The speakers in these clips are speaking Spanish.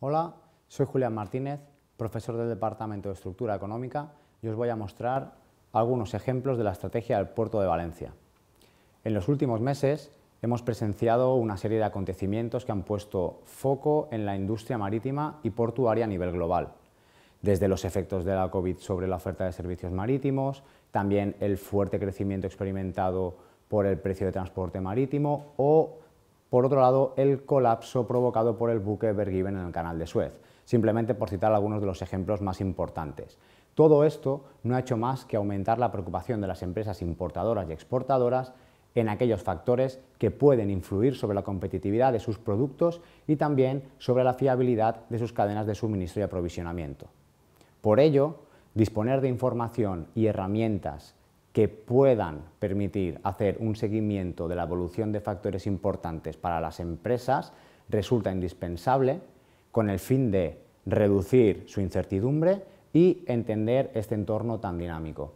Hola, soy Julián Martínez, profesor del Departamento de Estructura Económica y os voy a mostrar algunos ejemplos de la estrategia del puerto de Valencia. En los últimos meses hemos presenciado una serie de acontecimientos que han puesto foco en la industria marítima y portuaria a nivel global, desde los efectos de la COVID sobre la oferta de servicios marítimos, también el fuerte crecimiento experimentado por el precio de transporte marítimo o por otro lado, el colapso provocado por el buque Bergiven en el canal de Suez, simplemente por citar algunos de los ejemplos más importantes. Todo esto no ha hecho más que aumentar la preocupación de las empresas importadoras y exportadoras en aquellos factores que pueden influir sobre la competitividad de sus productos y también sobre la fiabilidad de sus cadenas de suministro y aprovisionamiento. Por ello, disponer de información y herramientas que puedan permitir hacer un seguimiento de la evolución de factores importantes para las empresas resulta indispensable con el fin de reducir su incertidumbre y entender este entorno tan dinámico.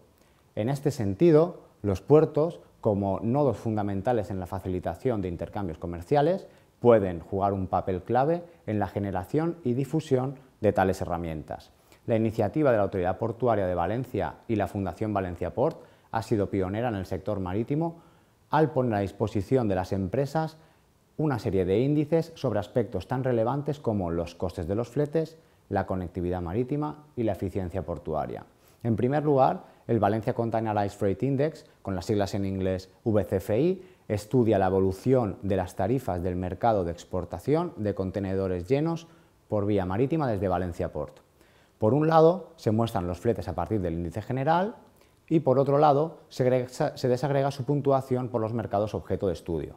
En este sentido, los puertos, como nodos fundamentales en la facilitación de intercambios comerciales, pueden jugar un papel clave en la generación y difusión de tales herramientas. La iniciativa de la Autoridad Portuaria de Valencia y la Fundación Valencia Port ha sido pionera en el sector marítimo al poner a disposición de las empresas una serie de índices sobre aspectos tan relevantes como los costes de los fletes, la conectividad marítima y la eficiencia portuaria. En primer lugar, el Valencia Containerized Freight Index, con las siglas en inglés VCFI, estudia la evolución de las tarifas del mercado de exportación de contenedores llenos por vía marítima desde Valencia Port. Por un lado, se muestran los fletes a partir del índice general, y por otro lado se, desagrega, su puntuación por los mercados objeto de estudio.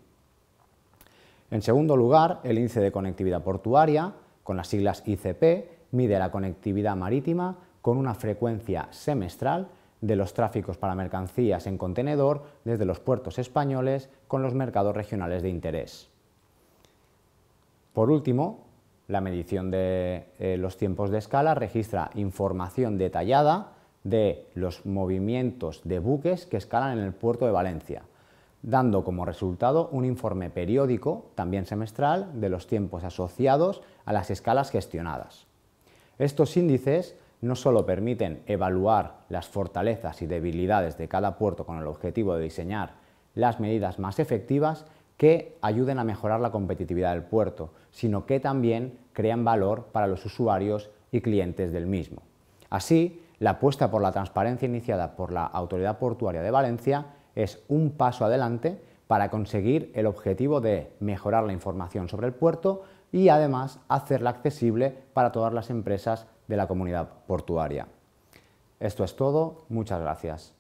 En segundo lugar, el índice de conectividad portuaria, con las siglas ICP, mide la conectividad marítima con una frecuencia semestral de los tráficos para mercancías en contenedor desde los puertos españoles con los mercados regionales de interés. Por último, la medición de eh, los tiempos de escala registra información detallada de los movimientos de buques que escalan en el puerto de Valencia, dando como resultado un informe periódico, también semestral, de los tiempos asociados a las escalas gestionadas. Estos índices no solo permiten evaluar las fortalezas y debilidades de cada puerto con el objetivo de diseñar las medidas más efectivas que ayuden a mejorar la competitividad del puerto, sino que también crean valor para los usuarios y clientes del mismo. Así, la apuesta por la transparencia iniciada por la Autoridad Portuaria de Valencia es un paso adelante para conseguir el objetivo de mejorar la información sobre el puerto y además hacerla accesible para todas las empresas de la comunidad portuaria. Esto es todo, muchas gracias.